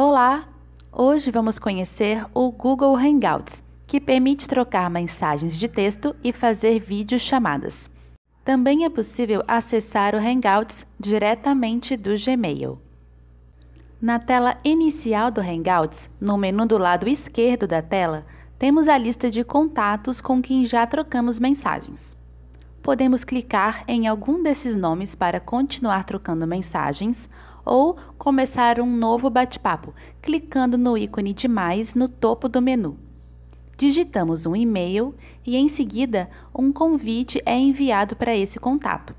Olá! Hoje vamos conhecer o Google Hangouts, que permite trocar mensagens de texto e fazer videochamadas. Também é possível acessar o Hangouts diretamente do Gmail. Na tela inicial do Hangouts, no menu do lado esquerdo da tela, temos a lista de contatos com quem já trocamos mensagens. Podemos clicar em algum desses nomes para continuar trocando mensagens ou começar um novo bate-papo, clicando no ícone de mais no topo do menu. Digitamos um e-mail e, em seguida, um convite é enviado para esse contato.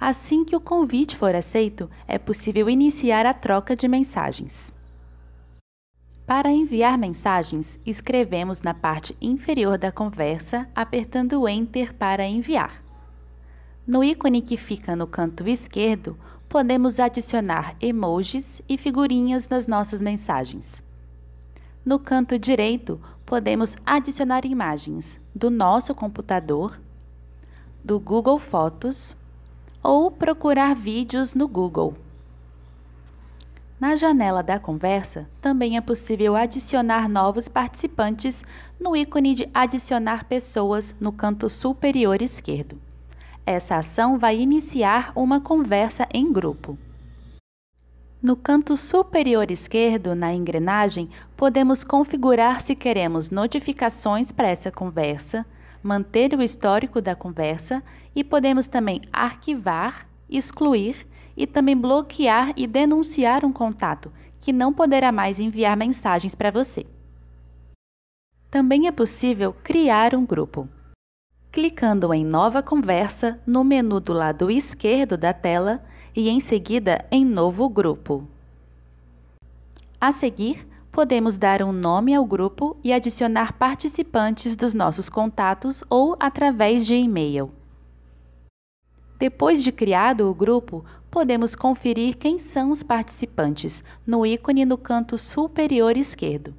Assim que o convite for aceito, é possível iniciar a troca de mensagens. Para enviar mensagens, escrevemos na parte inferior da conversa, apertando Enter para enviar. No ícone que fica no canto esquerdo, podemos adicionar emojis e figurinhas nas nossas mensagens. No canto direito, podemos adicionar imagens do nosso computador, do Google Fotos ou procurar vídeos no Google. Na janela da conversa, também é possível adicionar novos participantes no ícone de Adicionar Pessoas no canto superior esquerdo. Essa ação vai iniciar uma conversa em grupo. No canto superior esquerdo, na engrenagem, podemos configurar se queremos notificações para essa conversa, manter o histórico da conversa e podemos também arquivar, excluir e também bloquear e denunciar um contato que não poderá mais enviar mensagens para você. Também é possível criar um grupo clicando em Nova Conversa no menu do lado esquerdo da tela e em seguida em Novo Grupo. A seguir, podemos dar um nome ao grupo e adicionar participantes dos nossos contatos ou através de e-mail. Depois de criado o grupo, podemos conferir quem são os participantes no ícone no canto superior esquerdo.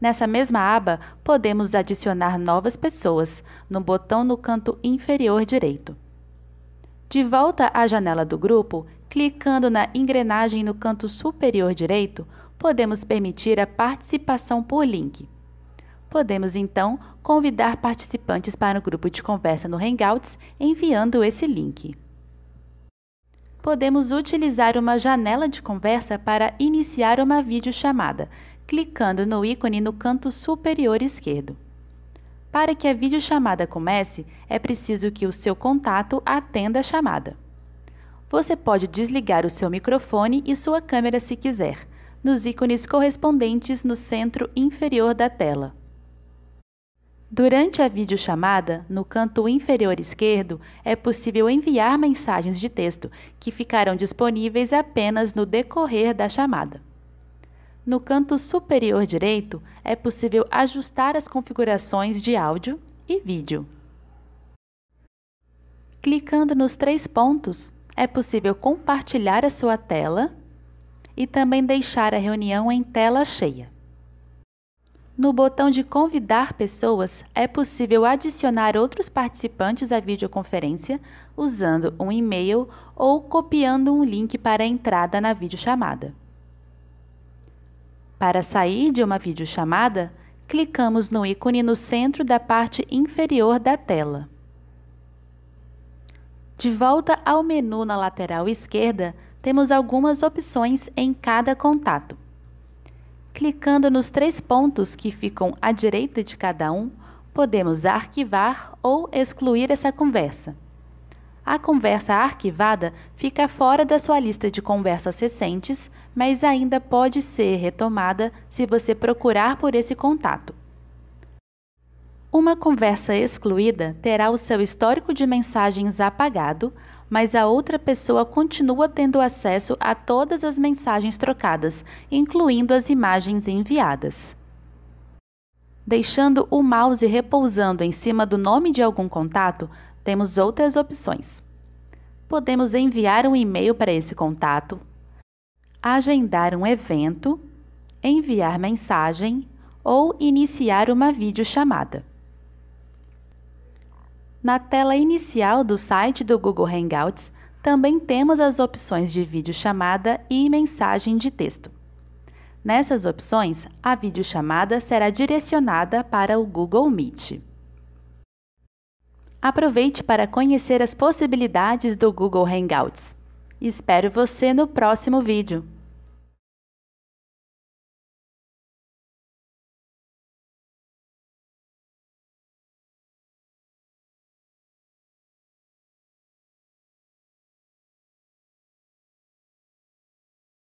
Nessa mesma aba, podemos adicionar novas pessoas, no botão no canto inferior direito. De volta à janela do grupo, clicando na engrenagem no canto superior direito, podemos permitir a participação por link. Podemos então convidar participantes para o grupo de conversa no Hangouts enviando esse link. Podemos utilizar uma janela de conversa para iniciar uma videochamada, clicando no ícone no canto superior esquerdo. Para que a videochamada comece, é preciso que o seu contato atenda a chamada. Você pode desligar o seu microfone e sua câmera se quiser, nos ícones correspondentes no centro inferior da tela. Durante a videochamada, no canto inferior esquerdo, é possível enviar mensagens de texto, que ficarão disponíveis apenas no decorrer da chamada. No canto superior direito, é possível ajustar as configurações de áudio e vídeo. Clicando nos três pontos, é possível compartilhar a sua tela e também deixar a reunião em tela cheia. No botão de convidar pessoas, é possível adicionar outros participantes à videoconferência usando um e-mail ou copiando um link para a entrada na videochamada. Para sair de uma videochamada, clicamos no ícone no centro da parte inferior da tela. De volta ao menu na lateral esquerda, temos algumas opções em cada contato. Clicando nos três pontos que ficam à direita de cada um, podemos arquivar ou excluir essa conversa a conversa arquivada fica fora da sua lista de conversas recentes, mas ainda pode ser retomada se você procurar por esse contato. Uma conversa excluída terá o seu histórico de mensagens apagado, mas a outra pessoa continua tendo acesso a todas as mensagens trocadas, incluindo as imagens enviadas deixando o mouse repousando em cima do nome de algum contato, temos outras opções. Podemos enviar um e-mail para esse contato, agendar um evento, enviar mensagem ou iniciar uma videochamada. Na tela inicial do site do Google Hangouts, também temos as opções de videochamada e mensagem de texto. Nessas opções, a videochamada será direcionada para o Google Meet. Aproveite para conhecer as possibilidades do Google Hangouts. Espero você no próximo vídeo!